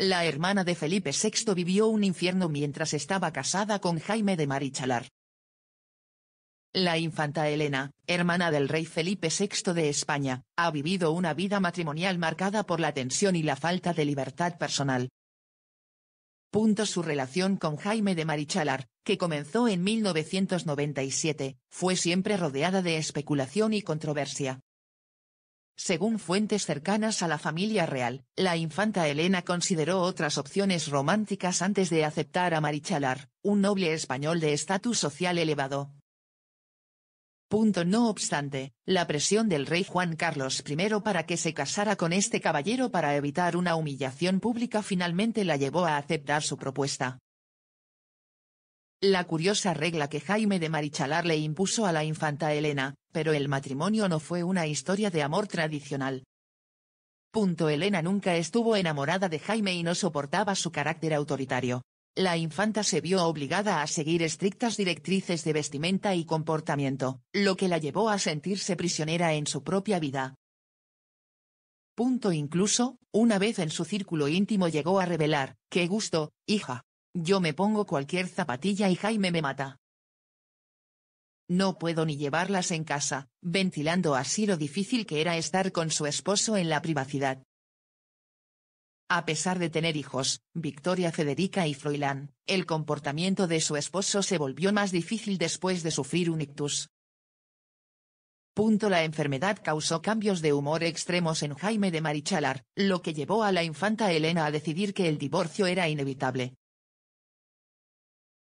La hermana de Felipe VI vivió un infierno mientras estaba casada con Jaime de Marichalar. La infanta Elena, hermana del rey Felipe VI de España, ha vivido una vida matrimonial marcada por la tensión y la falta de libertad personal. Punto su relación con Jaime de Marichalar, que comenzó en 1997, fue siempre rodeada de especulación y controversia, según fuentes cercanas a la familia real, la infanta Elena consideró otras opciones románticas antes de aceptar a Marichalar, un noble español de estatus social elevado. Punto no obstante, la presión del rey Juan Carlos I para que se casara con este caballero para evitar una humillación pública finalmente la llevó a aceptar su propuesta la curiosa regla que Jaime de Marichalar le impuso a la infanta Elena, pero el matrimonio no fue una historia de amor tradicional. Punto Elena nunca estuvo enamorada de Jaime y no soportaba su carácter autoritario. La infanta se vio obligada a seguir estrictas directrices de vestimenta y comportamiento, lo que la llevó a sentirse prisionera en su propia vida. Punto incluso, una vez en su círculo íntimo llegó a revelar, qué gusto, hija, yo me pongo cualquier zapatilla y Jaime me mata. No puedo ni llevarlas en casa, ventilando así lo difícil que era estar con su esposo en la privacidad. A pesar de tener hijos, Victoria Federica y Froilán, el comportamiento de su esposo se volvió más difícil después de sufrir un ictus. Punto la enfermedad causó cambios de humor extremos en Jaime de Marichalar, lo que llevó a la infanta Elena a decidir que el divorcio era inevitable.